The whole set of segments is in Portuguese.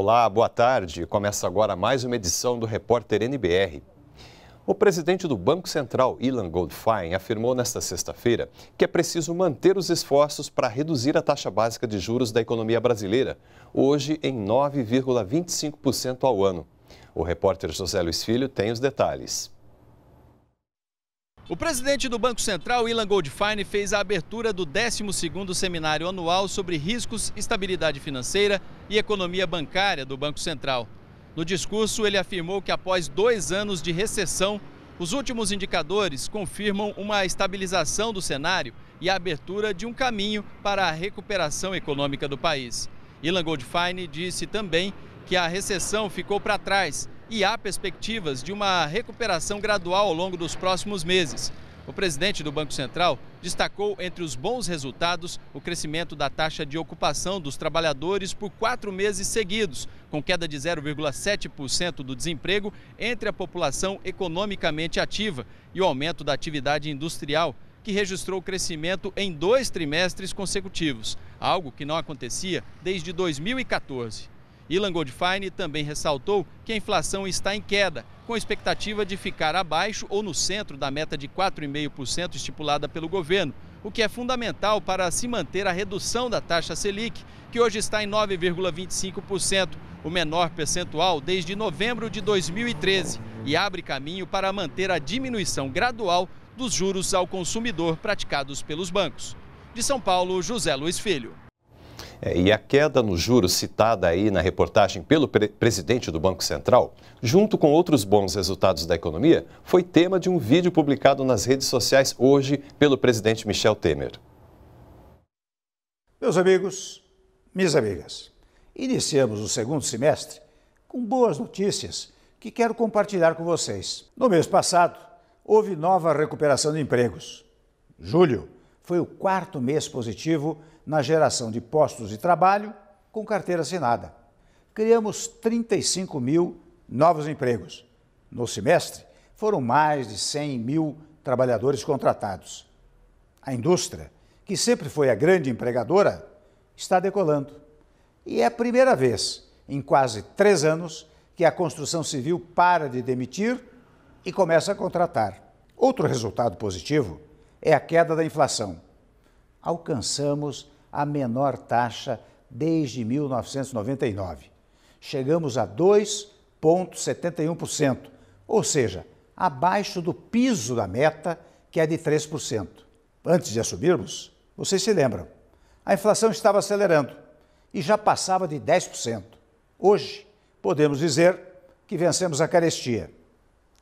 Olá, boa tarde. Começa agora mais uma edição do Repórter NBR. O presidente do Banco Central, Ilan Goldfein, afirmou nesta sexta-feira que é preciso manter os esforços para reduzir a taxa básica de juros da economia brasileira, hoje em 9,25% ao ano. O repórter José Luiz Filho tem os detalhes. O presidente do Banco Central, Ilan Goldfein, fez a abertura do 12º Seminário Anual sobre Riscos, Estabilidade Financeira e Economia Bancária do Banco Central. No discurso, ele afirmou que após dois anos de recessão, os últimos indicadores confirmam uma estabilização do cenário e a abertura de um caminho para a recuperação econômica do país. Ilan Goldfein disse também que a recessão ficou para trás e há perspectivas de uma recuperação gradual ao longo dos próximos meses. O presidente do Banco Central destacou entre os bons resultados o crescimento da taxa de ocupação dos trabalhadores por quatro meses seguidos, com queda de 0,7% do desemprego entre a população economicamente ativa e o aumento da atividade industrial, que registrou crescimento em dois trimestres consecutivos, algo que não acontecia desde 2014. Ilan Goldfein também ressaltou que a inflação está em queda, com expectativa de ficar abaixo ou no centro da meta de 4,5% estipulada pelo governo, o que é fundamental para se manter a redução da taxa Selic, que hoje está em 9,25%, o menor percentual desde novembro de 2013, e abre caminho para manter a diminuição gradual dos juros ao consumidor praticados pelos bancos. De São Paulo, José Luiz Filho. É, e a queda no juros citada aí na reportagem pelo pre presidente do Banco Central, junto com outros bons resultados da economia, foi tema de um vídeo publicado nas redes sociais hoje pelo presidente Michel Temer. Meus amigos, minhas amigas, iniciamos o segundo semestre com boas notícias que quero compartilhar com vocês. No mês passado, houve nova recuperação de empregos. Julho foi o quarto mês positivo na geração de postos de trabalho com carteira assinada. Criamos 35 mil novos empregos. No semestre, foram mais de 100 mil trabalhadores contratados. A indústria, que sempre foi a grande empregadora, está decolando. E é a primeira vez em quase três anos que a construção civil para de demitir e começa a contratar. Outro resultado positivo é a queda da inflação. Alcançamos a menor taxa desde 1999. Chegamos a 2,71%, ou seja, abaixo do piso da meta, que é de 3%. Antes de assumirmos, vocês se lembram, a inflação estava acelerando e já passava de 10%. Hoje, podemos dizer que vencemos a carestia.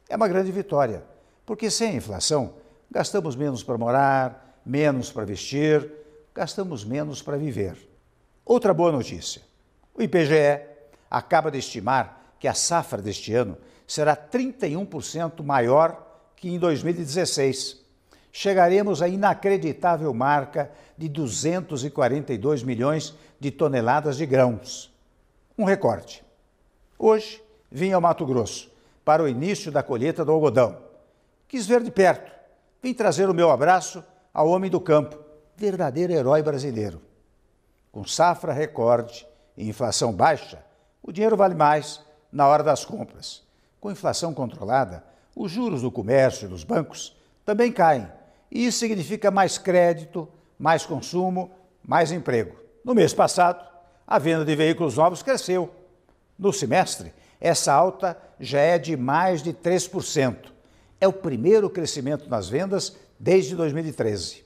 É uma grande vitória, porque sem a inflação, Gastamos menos para morar, menos para vestir, gastamos menos para viver. Outra boa notícia: o IPGE acaba de estimar que a safra deste ano será 31% maior que em 2016. Chegaremos à inacreditável marca de 242 milhões de toneladas de grãos. Um recorde. Hoje vim ao Mato Grosso para o início da colheita do algodão. Quis ver de perto Vim trazer o meu abraço ao homem do campo, verdadeiro herói brasileiro. Com safra recorde e inflação baixa, o dinheiro vale mais na hora das compras. Com inflação controlada, os juros do comércio e dos bancos também caem. E isso significa mais crédito, mais consumo, mais emprego. No mês passado, a venda de veículos novos cresceu. No semestre, essa alta já é de mais de 3% é o primeiro crescimento nas vendas desde 2013.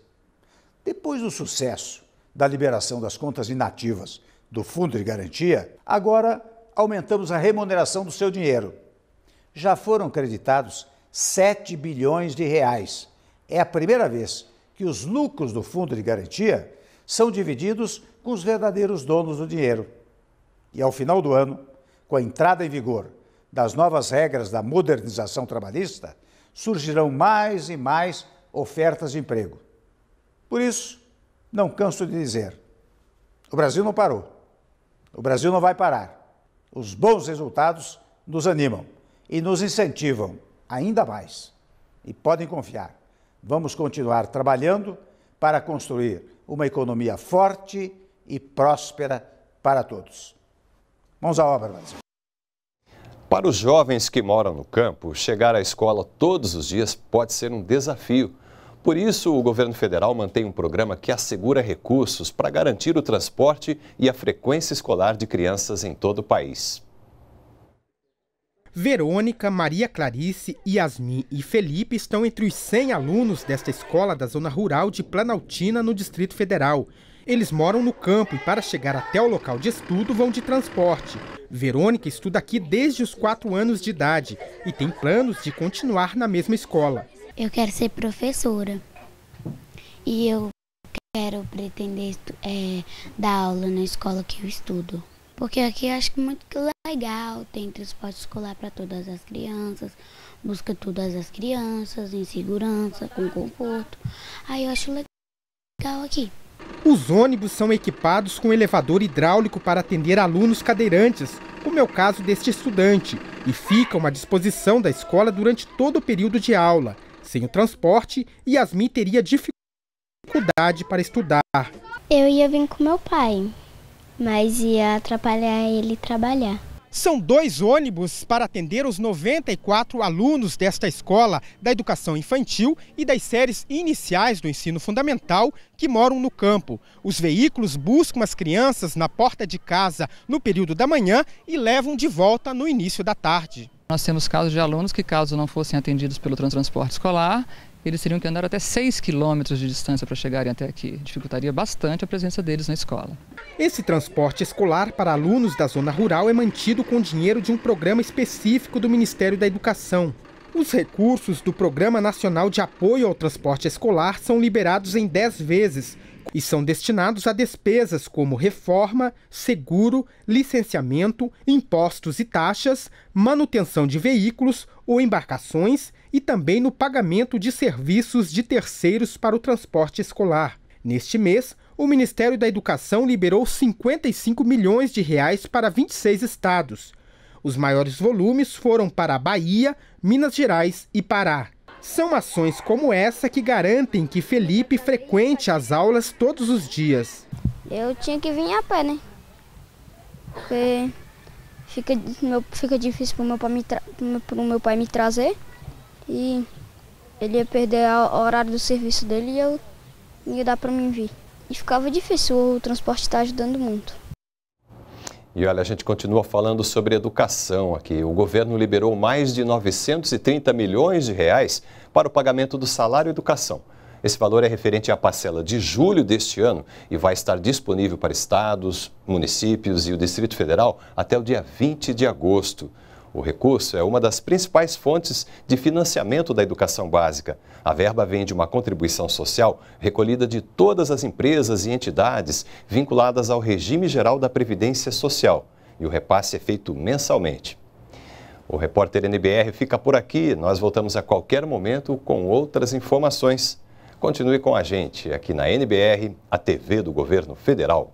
Depois do sucesso da liberação das contas inativas do Fundo de Garantia, agora aumentamos a remuneração do seu dinheiro. Já foram creditados 7 bilhões de reais. É a primeira vez que os lucros do Fundo de Garantia são divididos com os verdadeiros donos do dinheiro. E ao final do ano, com a entrada em vigor das novas regras da modernização trabalhista, surgirão mais e mais ofertas de emprego. Por isso, não canso de dizer: o Brasil não parou. O Brasil não vai parar. Os bons resultados nos animam e nos incentivam ainda mais. E podem confiar, vamos continuar trabalhando para construir uma economia forte e próspera para todos. Mãos à obra, Brasil. Para os jovens que moram no campo, chegar à escola todos os dias pode ser um desafio. Por isso, o governo federal mantém um programa que assegura recursos para garantir o transporte e a frequência escolar de crianças em todo o país. Verônica, Maria Clarice, Yasmin e Felipe estão entre os 100 alunos desta escola da zona rural de Planaltina, no Distrito Federal. Eles moram no campo e, para chegar até o local de estudo, vão de transporte. Verônica estuda aqui desde os 4 anos de idade e tem planos de continuar na mesma escola. Eu quero ser professora e eu quero pretender é, dar aula na escola que eu estudo. Porque aqui eu acho é muito legal, tem transporte escolar para todas as crianças, busca todas as crianças em segurança, com conforto. Aí eu acho legal aqui. Os ônibus são equipados com elevador hidráulico para atender alunos cadeirantes, como é o caso deste estudante, e ficam à disposição da escola durante todo o período de aula. Sem o transporte, Yasmin teria dificuldade para estudar. Eu ia vir com meu pai, mas ia atrapalhar ele trabalhar. São dois ônibus para atender os 94 alunos desta escola da educação infantil e das séries iniciais do ensino fundamental que moram no campo. Os veículos buscam as crianças na porta de casa no período da manhã e levam de volta no início da tarde. Nós temos casos de alunos que, caso não fossem atendidos pelo transporte escolar, eles teriam que andar até 6 quilômetros de distância para chegarem até aqui. Dificultaria bastante a presença deles na escola. Esse transporte escolar para alunos da zona rural é mantido com dinheiro de um programa específico do Ministério da Educação. Os recursos do Programa Nacional de Apoio ao Transporte Escolar são liberados em 10 vezes e são destinados a despesas como reforma, seguro, licenciamento, impostos e taxas, manutenção de veículos ou embarcações e também no pagamento de serviços de terceiros para o transporte escolar. Neste mês, o Ministério da Educação liberou 55 milhões de reais para 26 estados. Os maiores volumes foram para Bahia, Minas Gerais e Pará. São ações como essa que garantem que Felipe frequente as aulas todos os dias. Eu tinha que vir a pé, né? Porque fica, fica difícil para o meu, meu pai me trazer e ele ia perder o horário do serviço dele e eu não ia dar para mim vir. E ficava difícil, o transporte está ajudando muito. E olha, a gente continua falando sobre educação aqui. O governo liberou mais de 930 milhões de reais para o pagamento do salário educação. Esse valor é referente à parcela de julho deste ano e vai estar disponível para estados, municípios e o Distrito Federal até o dia 20 de agosto. O recurso é uma das principais fontes de financiamento da educação básica. A verba vem de uma contribuição social recolhida de todas as empresas e entidades vinculadas ao regime geral da Previdência Social, e o repasse é feito mensalmente. O repórter NBR fica por aqui. Nós voltamos a qualquer momento com outras informações. Continue com a gente aqui na NBR, a TV do Governo Federal.